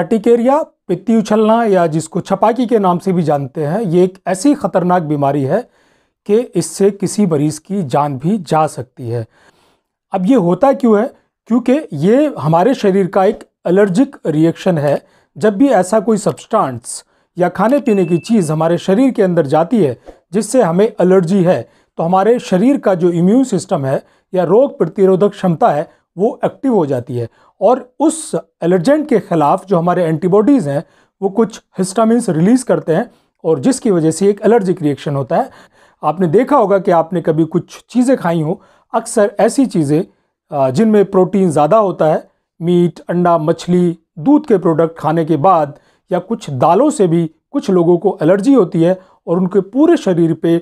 urticaria पित्ती उछलना या जिसको छपाकी के नाम से भी जानते हैं ये एक ऐसी खतरनाक बीमारी है कि इससे किसी मरीज़ की जान भी जा सकती है अब ये होता क्यों है क्योंकि ये हमारे शरीर का एक एलर्जिक रिएक्शन है जब भी ऐसा कोई सब्सटेंस या खाने पीने की चीज़ हमारे शरीर के अंदर जाती है जिससे हमें एलर्जी है तो हमारे शरीर का जो इम्यून सिस्टम है या रोग प्रतिरोधक क्षमता है वो एक्टिव हो जाती है और उस एलर्जेंट के ख़िलाफ़ जो हमारे एंटीबॉडीज़ हैं वो कुछ हिस्टामिन्स रिलीज़ करते हैं और जिसकी वजह से एक एलर्जिक रिएक्शन होता है आपने देखा होगा कि आपने कभी कुछ चीज़ें खाई हों अक्सर ऐसी चीज़ें जिनमें प्रोटीन ज़्यादा होता है मीट अंडा मछली दूध के प्रोडक्ट खाने के बाद या कुछ दालों से भी कुछ लोगों को एलर्जी होती है और उनके पूरे शरीर पे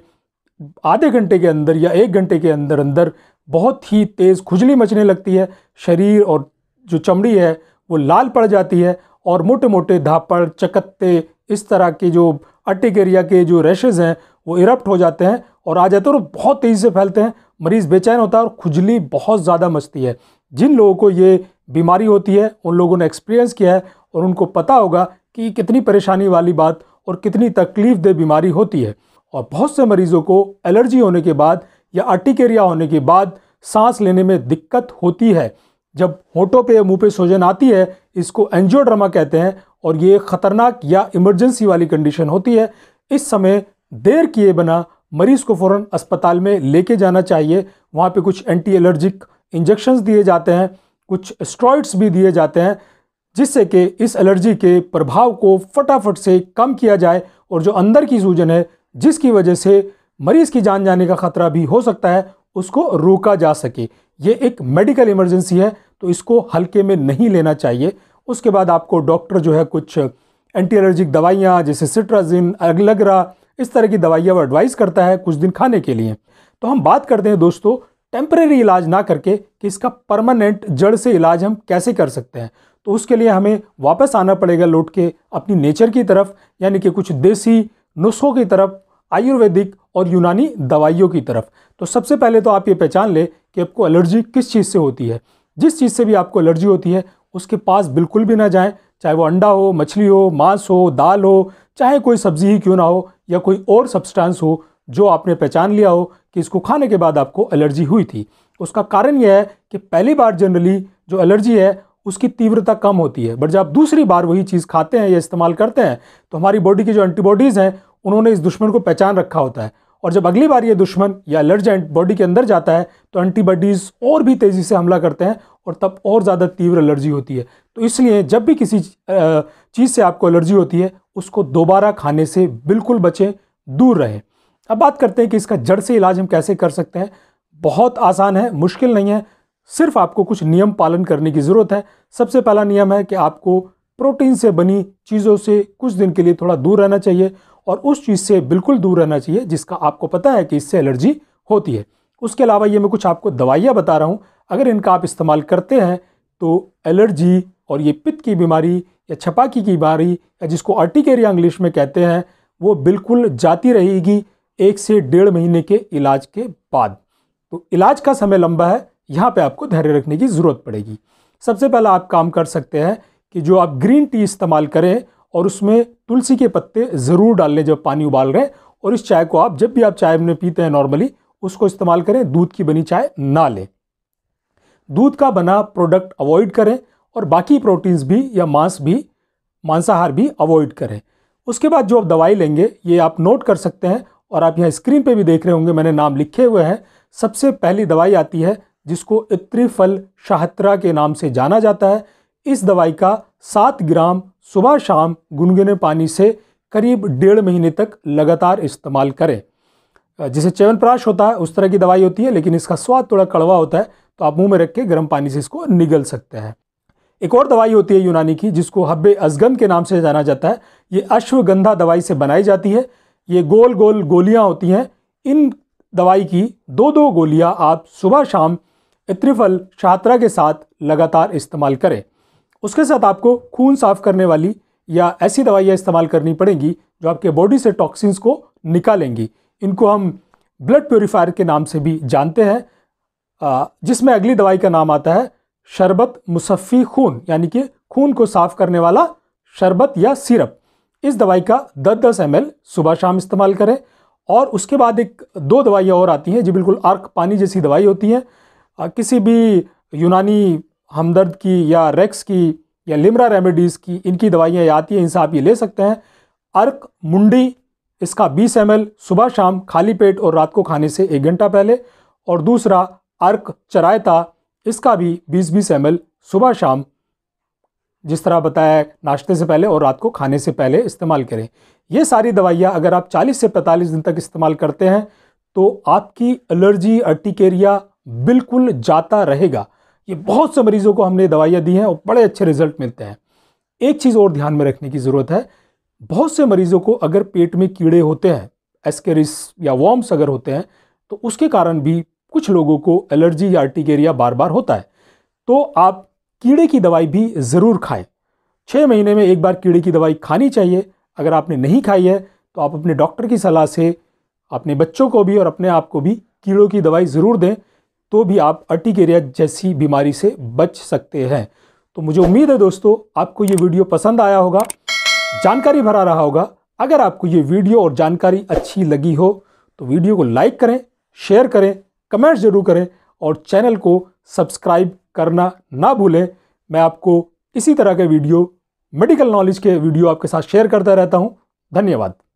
आधे घंटे के अंदर या एक घंटे के अंदर अंदर बहुत ही तेज़ खुजली मचने लगती है शरीर और जो चमड़ी है वो लाल पड़ जाती है और मोटे मोटे धापड़ चकत्ते इस तरह के जो अटिक एरिया के जो रैशेज़ हैं वो इरप्ट हो जाते हैं और आ जाते हैं और बहुत तेज़ी से फैलते हैं मरीज़ बेचैन होता है और खुजली बहुत ज़्यादा मचती है जिन लोगों को ये बीमारी होती है उन लोगों ने एक्सपीरियंस किया है और उनको पता होगा कि कितनी परेशानी वाली बात और कितनी तकलीफ दह बीमारी होती है और बहुत से मरीज़ों को एलर्जी होने के बाद या आर्टिकेरिया होने के बाद सांस लेने में दिक्कत होती है जब होठों पे या मुंह पे सोजन आती है इसको एंजियोड्रामा कहते हैं और ये ख़तरनाक या इमरजेंसी वाली कंडीशन होती है इस समय देर किए बिना मरीज़ को फ़ौर अस्पताल में लेके जाना चाहिए वहाँ पे कुछ एंटी एलर्जिक इंजेक्शंस दिए जाते हैं कुछ स्ट्रॉइड्स भी दिए जाते हैं जिससे कि इस एलर्जी के प्रभाव को फटाफट से कम किया जाए और जो अंदर की सूजन है जिसकी वजह से मरीज की जान जाने का खतरा भी हो सकता है उसको रोका जा सके ये एक मेडिकल इमरजेंसी है तो इसको हल्के में नहीं लेना चाहिए उसके बाद आपको डॉक्टर जो है कुछ एंटी एलर्जिक दवाइयाँ जैसे सिट्राजिन अगलगरा इस तरह की दवाइयाँ वो एडवाइस करता है कुछ दिन खाने के लिए तो हम बात करते हैं दोस्तों टेम्प्रेरी इलाज ना करके कि इसका परमानेंट जड़ से इलाज हम कैसे कर सकते हैं तो उसके लिए हमें वापस आना पड़ेगा लौट के अपनी नेचर की तरफ यानी कि कुछ देसी नुस्खों की तरफ आयुर्वेदिक और यूनानी दवाइयों की तरफ तो सबसे पहले तो आप ये पहचान लें कि आपको एलर्जी किस चीज़ से होती है जिस चीज़ से भी आपको एलर्जी होती है उसके पास बिल्कुल भी ना जाएं चाहे वो अंडा हो मछली हो मांस हो दाल हो चाहे कोई सब्ज़ी ही क्यों ना हो या कोई और सब्सटेंस हो जो आपने पहचान लिया हो कि इसको खाने के बाद आपको एलर्जी हुई थी उसका कारण यह है कि पहली बार जनरली जो एलर्जी है उसकी तीव्रता कम होती है बट जब आप दूसरी बार वही चीज़ खाते हैं या इस्तेमाल करते हैं तो हमारी बॉडी की जो एंटीबॉडीज़ हैं उन्होंने इस दुश्मन को पहचान रखा होता है और जब अगली बार ये दुश्मन या एलर्जेंट बॉडी के अंदर जाता है तो एंटीबॉडीज़ और भी तेज़ी से हमला करते हैं और तब और ज़्यादा तीव्र एलर्जी होती है तो इसलिए जब भी किसी चीज़ से आपको एलर्जी होती है उसको दोबारा खाने से बिल्कुल बचें दूर रहें अब बात करते हैं कि इसका जड़ से इलाज हम कैसे कर सकते हैं बहुत आसान है मुश्किल नहीं है सिर्फ आपको कुछ नियम पालन करने की ज़रूरत है सबसे पहला नियम है कि आपको प्रोटीन से बनी चीज़ों से कुछ दिन के लिए थोड़ा दूर रहना चाहिए और उस चीज़ से बिल्कुल दूर रहना चाहिए जिसका आपको पता है कि इससे एलर्जी होती है उसके अलावा ये मैं कुछ आपको दवाइयाँ बता रहा हूँ अगर इनका आप इस्तेमाल करते हैं तो एलर्जी और ये पित्त की बीमारी या छपाकी की बीमारी या जिसको अर्टिकेरिया इंग्लिश में कहते हैं वो बिल्कुल जाती रहेगी एक से डेढ़ महीने के इलाज के बाद तो इलाज का समय लंबा है यहाँ पे आपको धैर्य रखने की ज़रूरत पड़ेगी सबसे पहला आप काम कर सकते हैं कि जो आप ग्रीन टी इस्तेमाल करें और उसमें तुलसी के पत्ते ज़रूर डाल लें जब पानी उबाल रहे और इस चाय को आप जब भी आप चाय में पीते हैं नॉर्मली उसको इस्तेमाल करें दूध की बनी चाय ना लें दूध का बना प्रोडक्ट अवॉइड करें और बाकी प्रोटीन्स भी या मांस भी मांसाहार भी अवॉइड करें उसके बाद जो आप दवाई लेंगे ये आप नोट कर सकते हैं और आप यहाँ स्क्रीन पे भी देख रहे होंगे मैंने नाम लिखे हुए हैं सबसे पहली दवाई आती है जिसको इत्रिफल शाहतरा के नाम से जाना जाता है इस दवाई का सात ग्राम सुबह शाम गुनगुने पानी से करीब डेढ़ महीने तक लगातार इस्तेमाल करें जिसे च्यवनप्राश होता है उस तरह की दवाई होती है लेकिन इसका स्वाद थोड़ा कड़वा होता है तो आप मुंह में रख के गर्म पानी से इसको निगल सकते हैं एक और दवाई होती है यूनानी की जिसको हब्बे असगम के नाम से जाना जाता है ये अश्वगंधा दवाई से बनाई जाती है ये गोल गोल गोलियाँ होती हैं इन दवाई की दो दो गोलियाँ आप सुबह शाम इत्रिफल छात्रा के साथ लगातार इस्तेमाल करें उसके साथ आपको खून साफ करने वाली या ऐसी दवाइयाँ इस्तेमाल करनी पड़ेंगी जो आपके बॉडी से टॉक्सिन्स को निकालेंगी इनको हम ब्लड प्योरीफायर के नाम से भी जानते हैं जिसमें अगली दवाई का नाम आता है शरबत मुसफ़ी खून यानी कि खून को साफ करने वाला शरबत या सिरप इस दवाई का 10 दस एम सुबह शाम इस्तेमाल करें और उसके बाद एक दो दवाइयाँ और आती हैं जो बिल्कुल अर्क पानी जैसी दवाई होती हैं किसी भी यूनानी हमदर्द की या रेक्स की या लिमरा रेमेडीज़ की इनकी दवाइयाँ आती हैं इनसे आप ये ले सकते हैं अर्क मुंडी इसका 20 एम सुबह शाम खाली पेट और रात को खाने से एक घंटा पहले और दूसरा अर्क चरायता इसका भी 20 बीस एम सुबह शाम जिस तरह बताया नाश्ते से पहले और रात को खाने से पहले इस्तेमाल करें ये सारी दवाइयाँ अगर आप 40 से 45 दिन तक इस्तेमाल करते हैं तो आपकी एलर्जी अर्टिकेरिया बिल्कुल जाता रहेगा ये बहुत से मरीजों को हमने दवाइयाँ दी हैं और बड़े अच्छे रिजल्ट मिलते हैं एक चीज़ और ध्यान में रखने की ज़रूरत है बहुत से मरीजों को अगर पेट में कीड़े होते हैं एस्केरिस या वॉम्स अगर होते हैं तो उसके कारण भी कुछ लोगों को एलर्जी या अर्टिकेरिया बार बार होता है तो आप कीड़े की दवाई भी ज़रूर खाएं छः महीने में एक बार कीड़े की दवाई खानी चाहिए अगर आपने नहीं खाई है तो आप अपने डॉक्टर की सलाह से अपने बच्चों को भी और अपने आप को भी कीड़ों की दवाई ज़रूर दें तो भी आप अर्टिकेरिया जैसी बीमारी से बच सकते हैं तो मुझे उम्मीद है दोस्तों आपको ये वीडियो पसंद आया होगा जानकारी भरा रहा होगा अगर आपको ये वीडियो और जानकारी अच्छी लगी हो तो वीडियो को लाइक करें शेयर करें कमेंट ज़रूर करें और चैनल को सब्सक्राइब करना ना भूलें मैं आपको इसी तरह के वीडियो मेडिकल नॉलेज के वीडियो आपके साथ शेयर करता रहता हूँ धन्यवाद